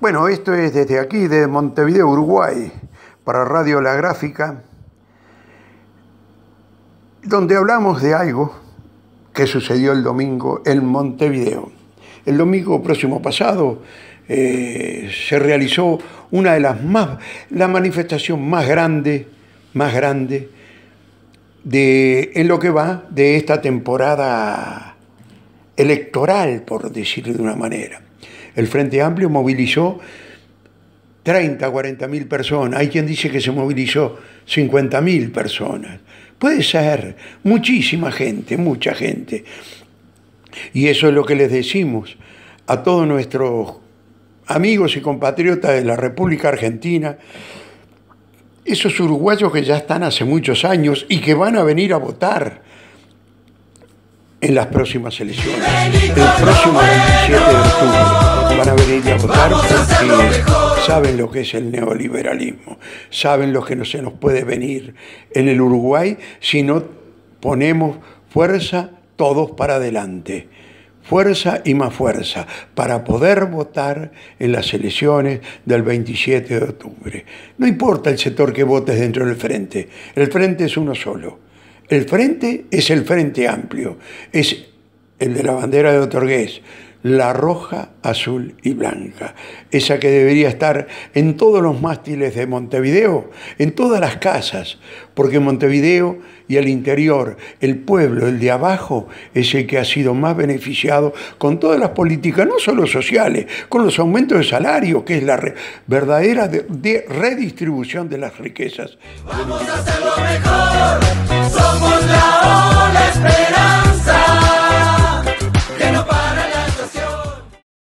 Bueno, esto es desde aquí, de Montevideo, Uruguay, para Radio La Gráfica, donde hablamos de algo que sucedió el domingo en Montevideo. El domingo próximo pasado eh, se realizó una de las más, la manifestación más grande, más grande de, en lo que va de esta temporada electoral, por decirlo de una manera. El Frente Amplio movilizó 30, 40 mil personas. Hay quien dice que se movilizó 50 mil personas. Puede ser, muchísima gente, mucha gente. Y eso es lo que les decimos a todos nuestros amigos y compatriotas de la República Argentina, esos uruguayos que ya están hace muchos años y que van a venir a votar en las próximas elecciones. El próximo 27 de octubre van a venir a votar porque saben lo que es el neoliberalismo, saben lo que no se nos puede venir en el Uruguay si no ponemos fuerza todos para adelante fuerza y más fuerza para poder votar en las elecciones del 27 de octubre. No importa el sector que votes dentro del frente, el frente es uno solo. El frente es el frente amplio, es el de la bandera de Otorgués, la roja, azul y blanca, esa que debería estar en todos los mástiles de Montevideo, en todas las casas, porque Montevideo y el interior, el pueblo, el de abajo, es el que ha sido más beneficiado con todas las políticas, no solo sociales, con los aumentos de salario, que es la verdadera redistribución de las riquezas. Vamos a hacerlo mejor.